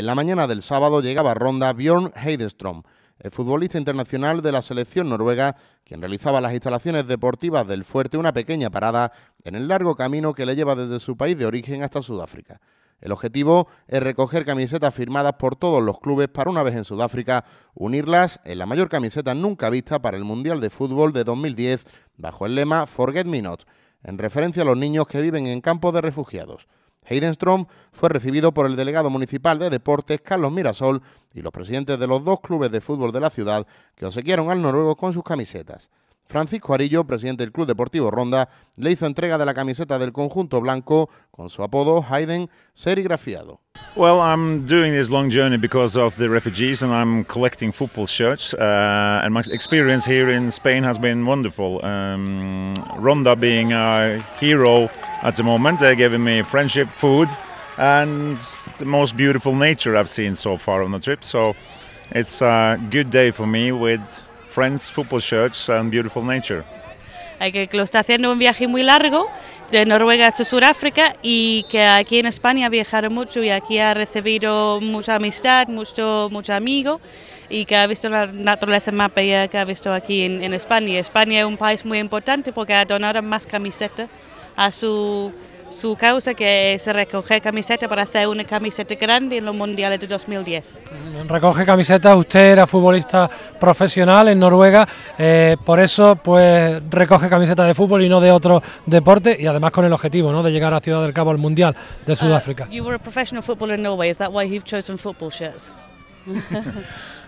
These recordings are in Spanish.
En la mañana del sábado llegaba a ronda Bjorn Heidestrom, el futbolista internacional de la selección noruega, quien realizaba las instalaciones deportivas del fuerte una pequeña parada en el largo camino que le lleva desde su país de origen hasta Sudáfrica. El objetivo es recoger camisetas firmadas por todos los clubes para una vez en Sudáfrica, unirlas en la mayor camiseta nunca vista para el Mundial de Fútbol de 2010 bajo el lema Forget Me Not, en referencia a los niños que viven en campos de refugiados. Heidenstrom fue recibido por el delegado municipal de deportes Carlos Mirasol y los presidentes de los dos clubes de fútbol de la ciudad que obsequiaron al noruego con sus camisetas. Francisco Arillo, presidente del Club Deportivo Ronda, le hizo entrega de la camiseta del conjunto blanco con su apodo Hayden serigrafiado. Well, I'm doing this long journey because of the refugees and I'm collecting football shirts. Uh, and my experience here in Spain has been wonderful. Um, Ronda being a hero at the moment, they're giving me friendship, food, and the most beautiful nature I've seen so far on the trip. So it's a good day for me with Friends Football Shirts and Beautiful Nature. Hay que lo está haciendo un viaje muy largo de Noruega hasta Sudáfrica y que aquí en España ha viajado mucho y aquí ha recibido mucha amistad, mucho, mucho amigo y que ha visto la naturaleza más bella que ha visto aquí en, en España. España es un país muy importante porque ha donado más camisetas a su su causa que se recoge camiseta para hacer una camiseta grande en los mundiales de 2010. Recoge camisetas, usted era futbolista profesional en Noruega, eh, por eso pues recoge camisetas de fútbol y no de otro deporte y además con el objetivo ¿no? de llegar a Ciudad del Cabo al Mundial de Sudáfrica.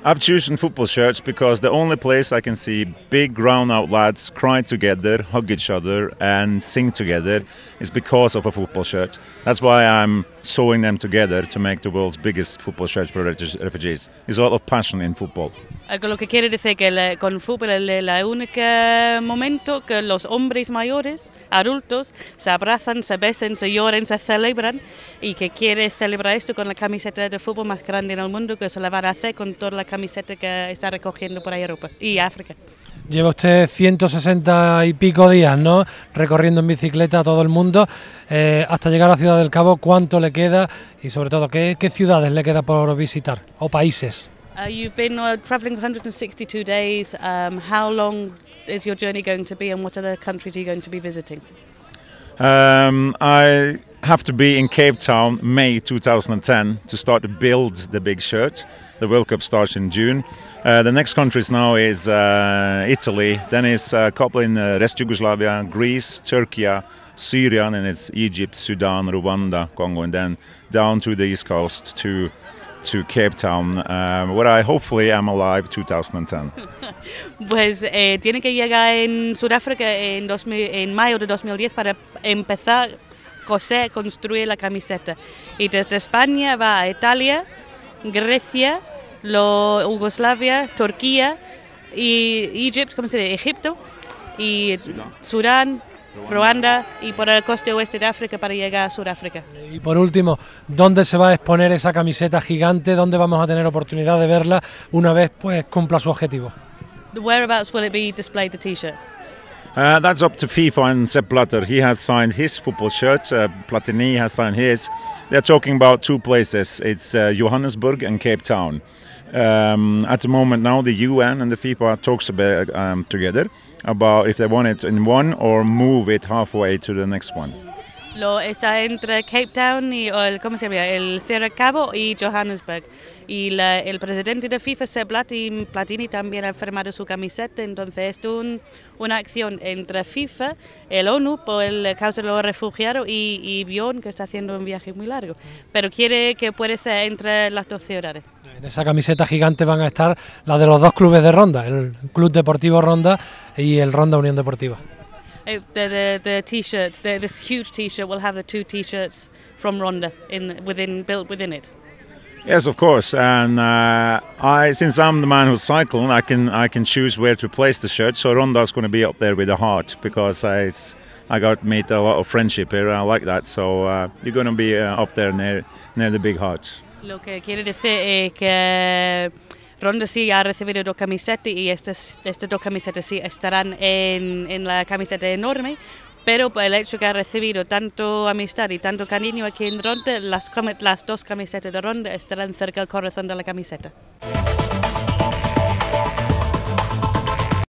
I'm choosing football shirts because the only place I can see big grown out lads cry together, hug each other, and sing together is because of a football shirt. That's why I'm sewing them together to make the world's biggest football for refugees. a passion in football. Eh, lo que quiere decir que eh, con fútbol es el único eh, momento que los hombres mayores, adultos, se abrazan, se besan, se lloran, se celebran y que quiere celebrar esto con la camiseta de fútbol más grande en el mundo que se la van a hacer con toda la camiseta que está recogiendo por Europa y África. Lleva usted 160 y pico días, ¿no? Recorriendo en bicicleta a todo el mundo. Eh, hasta llegar a Ciudad del Cabo, ¿cuánto le queda? Y sobre todo, ¿qué, ciudades le queda por visitar? ¿O países? Uh, uh, have to be in Cape Town May 2010 to start to build the big church. The World Cup starts in June. Uh, the next countries now is uh, Italy, then it's a uh, couple in uh, rest Yugoslavia, Greece, Turkey, Syria, and it's Egypt, Sudan, Rwanda, Congo, and then down to the east coast to to Cape Town, um, where I hopefully am alive 2010. pues eh, tiene que llegar en Sudáfrica en, en mayo de 2010 para empezar coser, construir la camiseta. Y desde España va a Italia, Grecia, Yugoslavia, Turquía y Egipto y Sudán, Ruanda. y por el coste oeste de África para llegar a Sudáfrica. Y por último, ¿dónde se va a exponer esa camiseta gigante? ¿Dónde vamos a tener oportunidad de verla una vez pues cumpla su objetivo? Uh, that's up to FIFA and Sepp Blatter. He has signed his football shirt. Uh, Platini has signed his. They're talking about two places. It's uh, Johannesburg and Cape Town. Um, at the moment now, the UN and the FIFA talks about, um, together about if they want it in one or move it halfway to the next one. Lo, está entre Cape Town y el, ¿cómo se llama? el Cerro Cabo y Johannesburg. Y el presidente de FIFA, Seb Platini, también ha firmado su camiseta. Entonces, es una acción entre FIFA, el ONU, por el caso de los refugiados, y, Bion, que está haciendo un viaje muy largo. Pero quiere que puede ser entre las dos horas". En esa camiseta gigante van a estar las de los dos clubes de Ronda, el Club Deportivo Ronda y el Ronda Unión Deportiva. it, the, the, the t-shirt, the, this huge t-shirt will have the two t-shirts from Ronda in within built within it. Yes, of course. And uh, I, since I'm the man who's cycling, I can I can choose where to place the shirt. So Ronda's going to be up there with the heart because I I got meet a lot of friendship here. And I like that. So uh, you're going to be uh, up there near near the big heart. Look, que uh, pronto sí ha recibido dos camisetas y estas, este dos camisetas sí estarán en, en la camiseta enorme pero por el hecho que ha recibido tanto amistad y tanto cariño aquí en Ronda, las, las dos camisetas de Ronda estarán cerca del corazón de la camiseta.